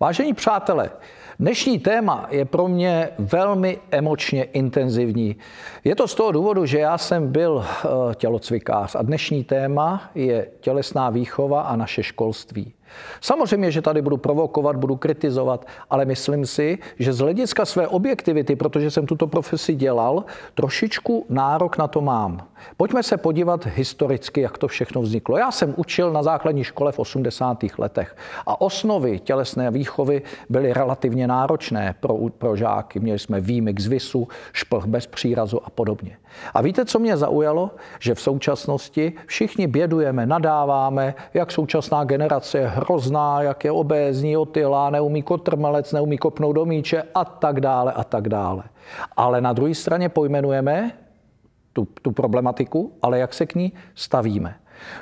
Vážení přátelé, dnešní téma je pro mě velmi emočně intenzivní. Je to z toho důvodu, že já jsem byl eh, tělocvikář a dnešní téma je tělesná výchova a naše školství. Samozřejmě, že tady budu provokovat, budu kritizovat, ale myslím si, že z hlediska své objektivity, protože jsem tuto profesi dělal, trošičku nárok na to mám. Pojďme se podívat historicky, jak to všechno vzniklo. Já jsem učil na základní škole v 80. letech a osnovy tělesné výchovy byly relativně náročné pro, pro žáky. Měli jsme výmyk z visu, šplh bez přírazu a podobně. A víte, co mě zaujalo? Že v současnosti všichni bědujeme, nadáváme, jak současná generace je hrozná, jak je obézní, otylá, neumí kotrmelec, neumí kopnout do míče a tak dále a tak dále. Ale na druhé straně pojmenujeme tu, tu problematiku, ale jak se k ní stavíme.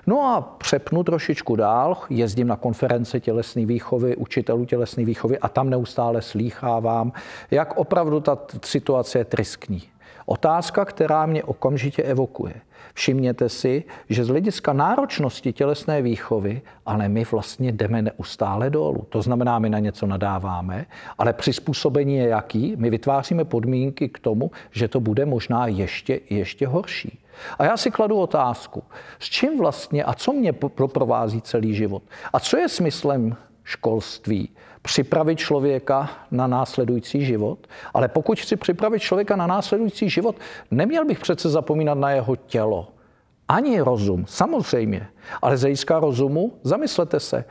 No a přepnu trošičku dál, jezdím na konference tělesné výchovy, učitelů tělesné výchovy a tam neustále slýchávám, jak opravdu ta situace je tryskní. Otázka, která mě okamžitě evokuje – všimněte si, že z hlediska náročnosti tělesné výchovy, ale my vlastně jdeme neustále dolů. To znamená, my na něco nadáváme, ale přizpůsobení je jaký? My vytváříme podmínky k tomu, že to bude možná ještě, ještě horší. A já si kladu otázku, s čím vlastně a co mě provází celý život? A co je smyslem školství připravit člověka na následující život. Ale pokud chci připravit člověka na následující život, neměl bych přece zapomínat na jeho tělo. Ani rozum, samozřejmě. Ale zejská rozumu, zamyslete se,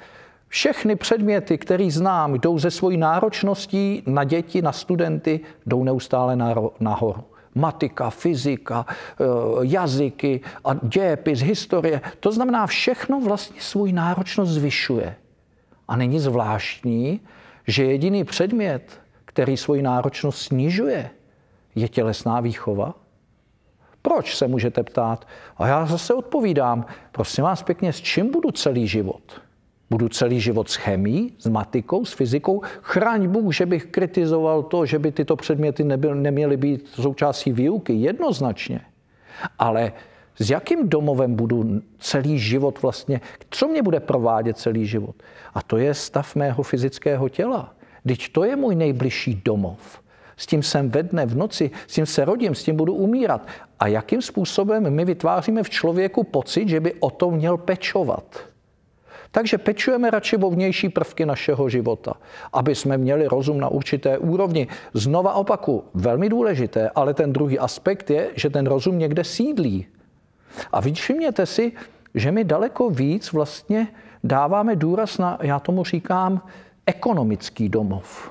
všechny předměty, které znám, jdou ze svojí náročností na děti, na studenty, jdou neustále nahoru. Matika, fyzika, eh, jazyky a dějepis, historie. To znamená, všechno vlastně svůj náročnost zvyšuje. A není zvláštní, že jediný předmět, který svoji náročnost snižuje, je tělesná výchova? Proč se můžete ptát? A já zase odpovídám, prosím vás pěkně, s čím budu celý život? Budu celý život s chemií, s matikou, s fyzikou. Chraň Bůh, že bych kritizoval to, že by tyto předměty nebyl, neměly být součástí výuky, jednoznačně. Ale s jakým domovem budu celý život vlastně, co mě bude provádět celý život. A to je stav mého fyzického těla. Teď to je můj nejbližší domov. S tím jsem ve dne, v noci, s tím se rodím, s tím budu umírat. A jakým způsobem my vytváříme v člověku pocit, že by o to měl pečovat? Takže pečujeme radši o vnější prvky našeho života, aby jsme měli rozum na určité úrovni. Znova opaku, velmi důležité, ale ten druhý aspekt je, že ten rozum někde sídlí. A všimněte si, že my daleko víc vlastně dáváme důraz na, já tomu říkám, ekonomický domov.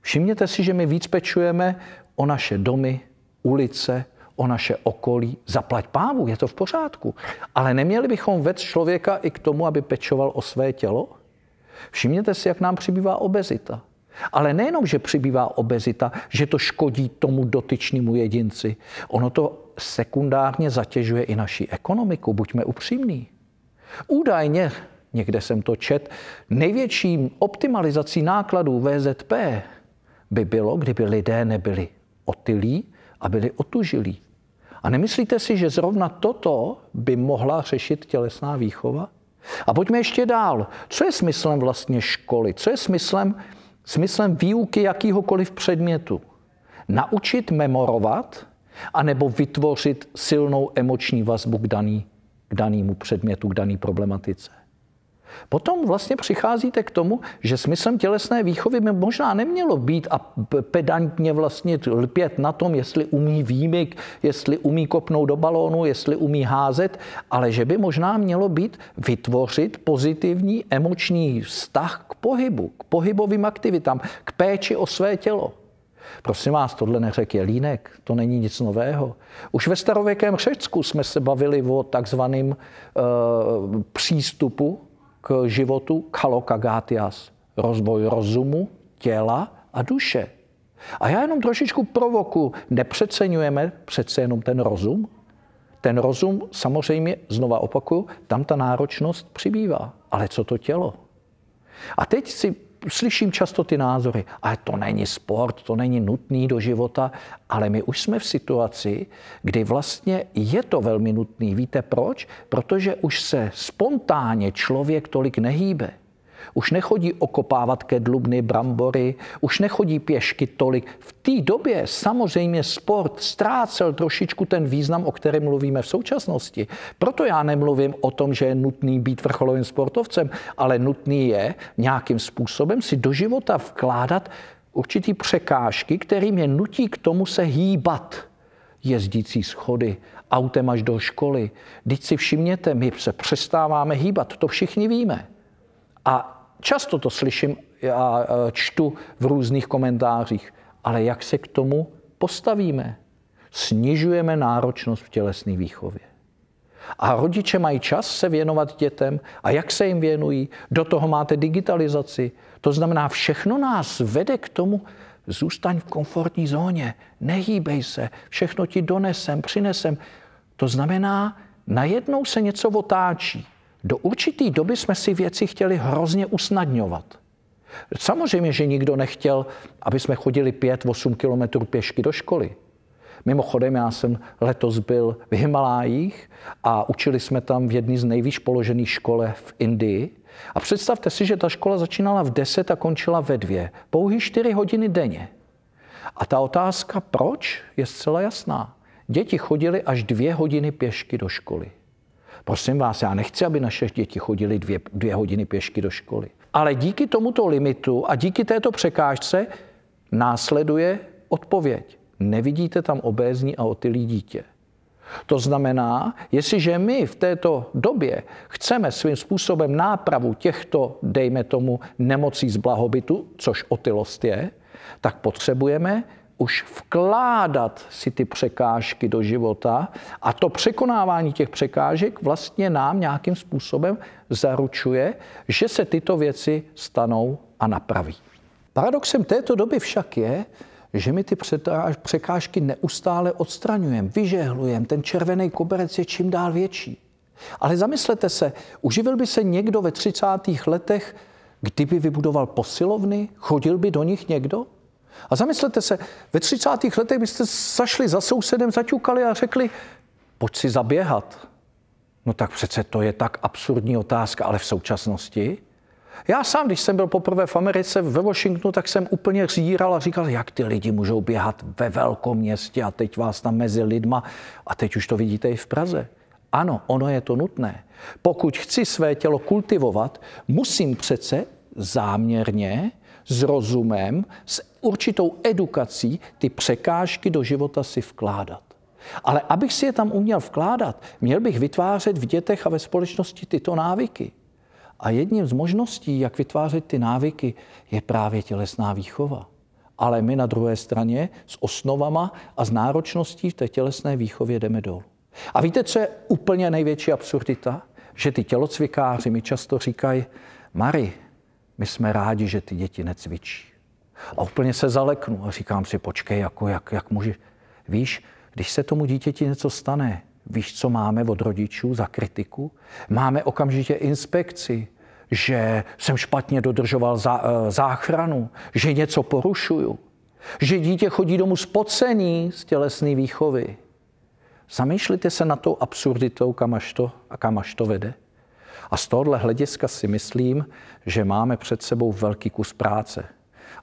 Všimněte si, že my víc pečujeme o naše domy, ulice, o naše okolí. Zaplať pávu, je to v pořádku. Ale neměli bychom vec člověka i k tomu, aby pečoval o své tělo? Všimněte si, jak nám přibývá obezita. Ale nejenom, že přibývá obezita, že to škodí tomu dotyčnému jedinci. Ono to sekundárně zatěžuje i naši ekonomiku, buďme upřímní. Údajně, někde jsem to čet, největším optimalizací nákladů VZP by bylo, kdyby lidé nebyli otylí a byli otužilí. A nemyslíte si, že zrovna toto by mohla řešit tělesná výchova? A pojďme ještě dál. Co je smyslem vlastně školy? Co je smyslem, smyslem výuky jakýhokoliv předmětu? Naučit memorovat anebo vytvořit silnou emoční vazbu k, daný, k danému předmětu, k dané problematice. Potom vlastně přicházíte k tomu, že smyslem tělesné výchovy by možná nemělo být a pedantně vlastně lpět na tom, jestli umí výmyk, jestli umí kopnout do balónu, jestli umí házet, ale že by možná mělo být vytvořit pozitivní emoční vztah k pohybu, k pohybovým aktivitám, k péči o své tělo. Prosím vás, tohle je línek, to není nic nového. Už ve starověkém Řecku jsme se bavili o takzvaném uh, eh, přístupu k životu kalokagatias, rozvoj rozumu, těla a duše. A já jenom trošičku provoku, nepřeceňujeme přece jenom ten rozum? Ten rozum samozřejmě, znova opakuju, tam ta náročnost přibývá. Ale co to tělo? A teď si slyším často ty názory, ale to není sport, to není nutný do života, ale my už jsme v situaci, kdy vlastně je to velmi nutný. Víte proč? Protože už se spontánně člověk tolik nehýbe už nechodí okopávat dlubny brambory, už nechodí pěšky tolik. V té době samozřejmě sport ztrácel trošičku ten význam, o kterém mluvíme v současnosti. Proto já nemluvím o tom, že je nutný být vrcholovým sportovcem, ale nutný je nějakým způsobem si do života vkládat určitý překážky, kterým je nutí k tomu se hýbat. Jezdící schody, autem až do školy. Teď si všimněte, my se přestáváme hýbat, to všichni víme. A často to slyším a čtu v různých komentářích, ale jak se k tomu postavíme? Snižujeme náročnost v tělesné výchově. A rodiče mají čas se věnovat dětem. A jak se jim věnují? Do toho máte digitalizaci. To znamená, všechno nás vede k tomu, zůstaň v komfortní zóně, nehýbej se, všechno ti donesem, přinesem. To znamená, najednou se něco otáčí do určité doby jsme si věci chtěli hrozně usnadňovat. Samozřejmě, že nikdo nechtěl, aby jsme chodili 5-8 kilometrů pěšky do školy. Mimochodem, já jsem letos byl v Himalájích a učili jsme tam v jedné z nejvýš položených škole v Indii. A představte si, že ta škola začínala v 10 a končila ve 2. Pouhý 4 hodiny denně. A ta otázka proč je zcela jasná. Děti chodili až dvě hodiny pěšky do školy. Prosím vás, já nechci, aby naše děti chodili dvě, dvě hodiny pěšky do školy. Ale díky tomuto limitu a díky této překážce následuje odpověď. Nevidíte tam obézní a otylí dítě. To znamená, jestliže my v této době chceme svým způsobem nápravu těchto, dejme tomu, nemocí z blahobytu, což otylost je, tak potřebujeme už vkládat si ty překážky do života a to překonávání těch překážek vlastně nám nějakým způsobem zaručuje, že se tyto věci stanou a napraví. Paradoxem této doby však je, že my ty překážky neustále odstraňujeme, vyžehlujeme, ten červený koberec je čím dál větší. Ale zamyslete se, uživil by se někdo ve 30. letech, kdyby vybudoval posilovny, chodil by do nich někdo? A zamyslete se, ve 30. letech byste zašli za sousedem, zaťukali a řekli, pojď si zaběhat. No tak přece to je tak absurdní otázka, ale v současnosti. Já sám, když jsem byl poprvé v Americe, ve Washingtonu, tak jsem úplně říral a říkal, jak ty lidi můžou běhat ve velkom městě a teď vás tam mezi lidma. A teď už to vidíte i v Praze. Ano, ono je to nutné. Pokud chci své tělo kultivovat, musím přece záměrně s rozumem, s určitou edukací ty překážky do života si vkládat. Ale abych si je tam uměl vkládat, měl bych vytvářet v dětech a ve společnosti tyto návyky. A jedním z možností, jak vytvářet ty návyky, je právě tělesná výchova. Ale my na druhé straně s osnovama a s náročností v té tělesné výchově jdeme dolů. A víte, co je úplně největší absurdita? Že ty tělocvikáři mi často říkají, Mari, my jsme rádi, že ty děti necvičí. A úplně se zaleknu a říkám si, počkej, jako, jak, jak může? Víš, když se tomu dítěti něco stane, víš, co máme od rodičů za kritiku? Máme okamžitě inspekci, že jsem špatně dodržoval zá, eh, záchranu, že něco porušuju, že dítě chodí domů spocený z tělesné výchovy. Zamýšlíte se na tou absurditou, kam až to, a kam až to vede? A z tohohle hlediska si myslím, že máme před sebou velký kus práce.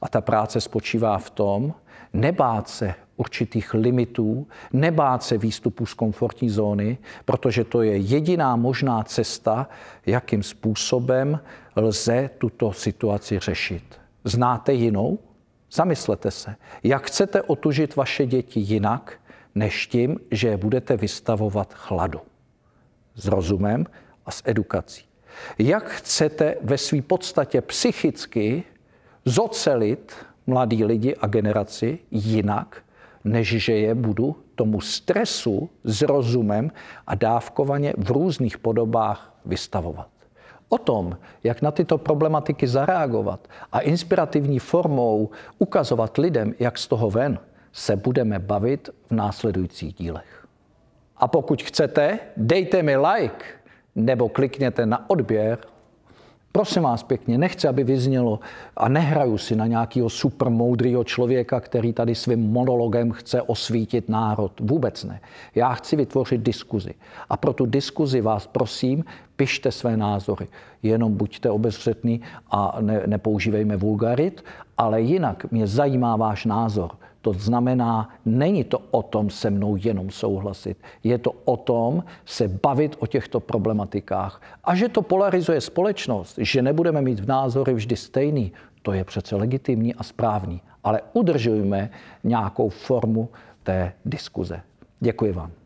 A ta práce spočívá v tom, nebát se určitých limitů, nebát se výstupu z komfortní zóny, protože to je jediná možná cesta, jakým způsobem lze tuto situaci řešit. Znáte jinou? Zamyslete se, jak chcete otužit vaše děti jinak, než tím, že je budete vystavovat chladu. S rozumem a s edukací. Jak chcete ve své podstatě psychicky zocelit mladí lidi a generaci jinak, než že je budu tomu stresu s rozumem a dávkovaně v různých podobách vystavovat. O tom, jak na tyto problematiky zareagovat a inspirativní formou ukazovat lidem, jak z toho ven, se budeme bavit v následujících dílech. A pokud chcete, dejte mi like nebo klikněte na odběr. Prosím vás pěkně, nechci, aby vyznělo a nehraju si na nějakého super moudrýho člověka, který tady svým monologem chce osvítit národ. Vůbec ne. Já chci vytvořit diskuzi. A pro tu diskuzi vás prosím, pište své názory. Jenom buďte obezřetní a ne, nepoužívejme vulgarit, ale jinak mě zajímá váš názor. To znamená, není to o tom se mnou jenom souhlasit. Je to o tom se bavit o těchto problematikách. A že to polarizuje společnost, že nebudeme mít v názory vždy stejný, to je přece legitimní a správný. Ale udržujme nějakou formu té diskuze. Děkuji vám.